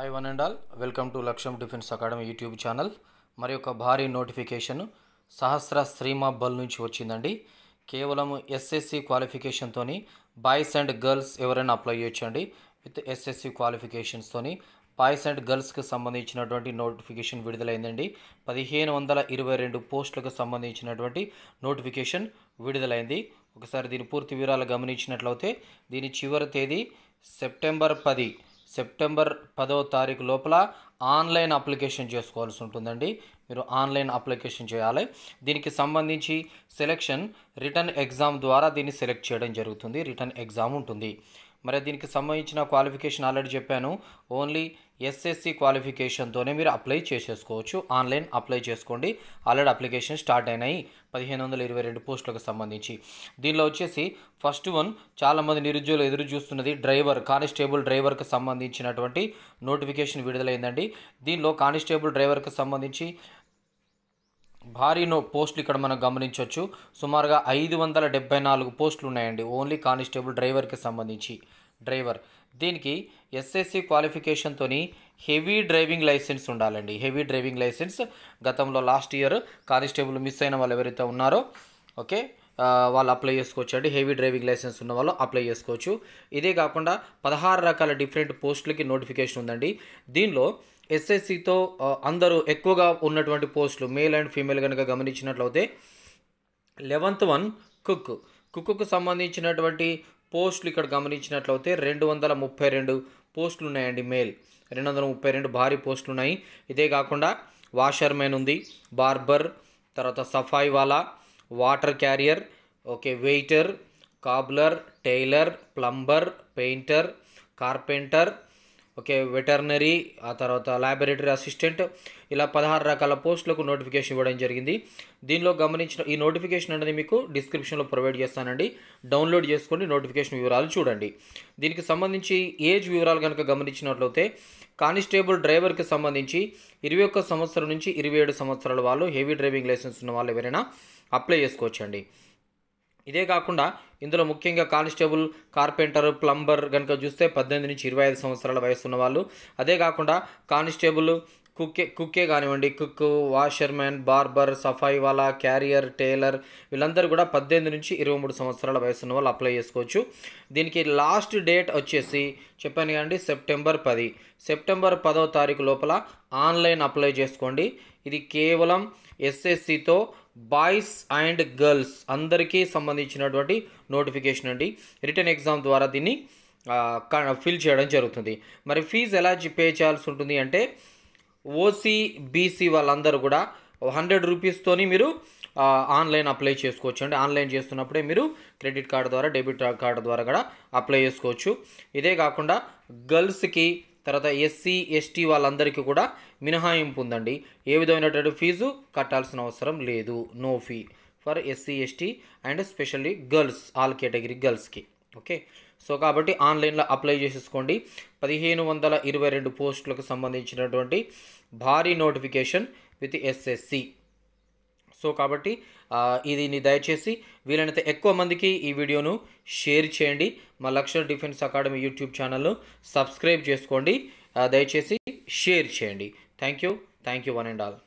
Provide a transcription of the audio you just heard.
hi one and all welcome to Lakshyam defence academy YouTube channel మరి ఒక భారీ notification సహస్ర శ్రీమా బల్ నుంచి వచ్చిందండి కేవలం ఎస్ఎస్సి క్వాలిఫికేషన్తోని బాయ్స్ అండ్ గర్ల్స్ ఎవరైనా అప్లై చేయొచ్చండి విత్ ఎస్ఎస్సి క్వాలిఫికేషన్స్తో బాయ్స్ అండ్ గర్ల్స్కి సంబంధించినటువంటి నోటిఫికేషన్ విడుదలైందండి పదిహేను వందల ఇరవై రెండు పోస్టులకు సంబంధించినటువంటి నోటిఫికేషన్ విడుదలైంది ఒకసారి దీని పూర్తి వివరాలు గమనించినట్లయితే దీని చివరి తేదీ సెప్టెంబర్ పది సెప్టెంబర్ పదవ తారీఖు లోపల ఆన్లైన్ అప్లికేషన్ చేసుకోవాల్సి ఉంటుందండి మీరు ఆన్లైన్ అప్లికేషన్ చేయాలి దీనికి సంబంధించి సెలెక్షన్ రిటర్న్ ఎగ్జామ్ ద్వారా దీన్ని సెలెక్ట్ చేయడం జరుగుతుంది రిటర్న్ ఎగ్జామ్ ఉంటుంది మరి దీనికి సంబంధించిన క్వాలిఫికేషన్ ఆల్రెడీ చెప్పాను ఓన్లీ ఎస్ఎస్సి క్వాలిఫికేషన్తోనే మీరు అప్లై చేసేసుకోవచ్చు ఆన్లైన్ అప్లై చేసుకోండి ఆల్రెడీ అప్లికేషన్ స్టార్ట్ అయినాయి పదిహేను వందల ఇరవై రెండు పోస్టులకు సంబంధించి దీనిలో వచ్చేసి ఫస్ట్ వన్ చాలామంది నిరుద్యోగులు ఎదురు చూస్తున్నది డ్రైవర్ కానిస్టేబుల్ డ్రైవర్కి సంబంధించినటువంటి నోటిఫికేషన్ విడుదలైందండి దీనిలో కానిస్టేబుల్ డ్రైవర్కి సంబంధించి భారీ నో పోస్టులు ఇక్కడ మనం గమనించవచ్చు సుమారుగా ఐదు వందల డెబ్బై నాలుగు పోస్టులు ఉన్నాయండి ఓన్లీ కానిస్టేబుల్ డ్రైవర్కి సంబంధించి డ్రైవర్ దీనికి ఎస్ఎస్సి క్వాలిఫికేషన్తో హెవీ డ్రైవింగ్ లైసెన్స్ ఉండాలండి హెవీ డ్రైవింగ్ లైసెన్స్ గతంలో లాస్ట్ ఇయర్ కానిస్టేబుల్ మిస్ అయిన వాళ్ళు ఎవరైతే ఉన్నారో ఓకే వాళ్ళు అప్లై చేసుకోవచ్చు అండి హెవీ డ్రైవింగ్ లైసెన్స్ ఉన్న వాళ్ళు అప్లై చేసుకోవచ్చు ఇదే కాకుండా పదహారు రకాల డిఫరెంట్ పోస్టులకి నోటిఫికేషన్ ఉందండి దీనిలో ఎస్ఎస్సితో అందరూ ఎక్కువగా ఉన్నటువంటి పోస్టులు మేల్ అండ్ ఫీమేల్ కనుక గమనించినట్లయితే లెవెంత్ వన్ కుక్ కుక్కు సంబంధించినటువంటి పోస్టులు ఇక్కడ గమనించినట్లయితే రెండు వందల ముప్పై రెండు పోస్టులు ఉన్నాయండి మేల్ రెండు వందల ముప్పై రెండు భారీ పోస్టులు ఉన్నాయి ఇదే కాకుండా వాషర్మెన్ ఉంది బార్బర్ తర్వాత సఫాయి వాలా water carrier, okay, waiter, cobbler, tailor, plumber, painter, carpenter, okay veterinary ఆ తర్వాత ల్యాబొరేటరీ అసిస్టెంట్ ఇలా పదహారు రకాల పోస్టులకు నోటిఫికేషన్ ఇవ్వడం జరిగింది దీనిలో గమనించిన ఈ నోటిఫికేషన్ అనేది మీకు డిస్క్రిప్షన్లో ప్రొవైడ్ చేస్తానండి డౌన్లోడ్ చేసుకోండి నోటిఫికేషన్ వివరాలు చూడండి దీనికి సంబంధించి ఏజ్ వివరాలు కనుక గమనించినట్లయితే కానిస్టేబుల్ డ్రైవర్కి సంబంధించి ఇరవై ఒక్క సంవత్సరం నుంచి ఇరవై ఏడు సంవత్సరాల వాళ్ళు హెవీ డ్రైవింగ్ లైసెన్స్ ఉన్న వాళ్ళు ఎవరైనా అప్లై చేసుకోవచ్చండి ఇదే కాకుండా ఇందులో ముఖ్యంగా కానిస్టేబుల్ కార్పెంటర్ ప్లంబర్ కనుక చూస్తే పద్దెనిమిది నుంచి ఇరవై ఐదు సంవత్సరాల వయసు ఉన్న వాళ్ళు అదే కాకుండా కానిస్టేబుల్ కుక్కే కుక్కే కానివ్వండి కుక్ వాషర్మెన్ బార్బర్ సఫాయి వాలా క్యారియర్ టైలర్ వీళ్ళందరూ కూడా పద్దెనిమిది నుంచి ఇరవై మూడు సంవత్సరాల వయసు ఉన్న వాళ్ళు అప్లై చేసుకోవచ్చు దీనికి లాస్ట్ డేట్ వచ్చేసి చెప్పాను కదండి సెప్టెంబర్ పది సెప్టెంబర్ పదో తారీఖు లోపల ఆన్లైన్ అప్లై చేసుకోండి ఇది కేవలం ఎస్ఎస్సితో బాయ్స్ అండ్ గర్ల్స్ అందరికీ సంబంధించినటువంటి నోటిఫికేషన్ అండి రిటర్న్ ఎగ్జామ్ ద్వారా దీన్ని ఫిల్ చేయడం జరుగుతుంది మరి ఫీజు ఎలా పే చేయాల్సి ఉంటుంది అంటే ఓసీ బీసీ వాళ్ళందరూ కూడా హండ్రెడ్ రూపీస్తోని మీరు ఆన్లైన్ అప్లై చేసుకోవచ్చు అండి ఆన్లైన్ చేస్తున్నప్పుడే మీరు క్రెడిట్ కార్డు ద్వారా డెబిట్ కార్డు ద్వారా కూడా అప్లై చేసుకోవచ్చు ఇదే కాకుండా గర్ల్స్కి తర్వాత ఎస్సీ ఎస్టీ వాళ్ళందరికీ కూడా మినహాయింపు ఉందండి ఏ విధమైనటువంటి ఫీజు కట్టాల్సిన అవసరం లేదు no fee for SC ST and specially girls all category గర్ల్స్కి ఓకే సో కాబట్టి ఆన్లైన్లో అప్లై చేసేసుకోండి పదిహేను వందల ఇరవై రెండు పోస్టులకు సంబంధించినటువంటి భారీ నోటిఫికేషన్ విత్ ఎస్ఎస్సి సో కాబట్టి ఇది దయచేసి వీలైనంత ఎక్కువ మందికి ఈ వీడియోను షేర్ చేయండి మా లక్ష్య డిఫెన్స్ అకాడమీ యూట్యూబ్ ఛానల్ను సబ్స్క్రైబ్ చేసుకోండి దయచేసి షేర్ చేయండి thank you thank you one and all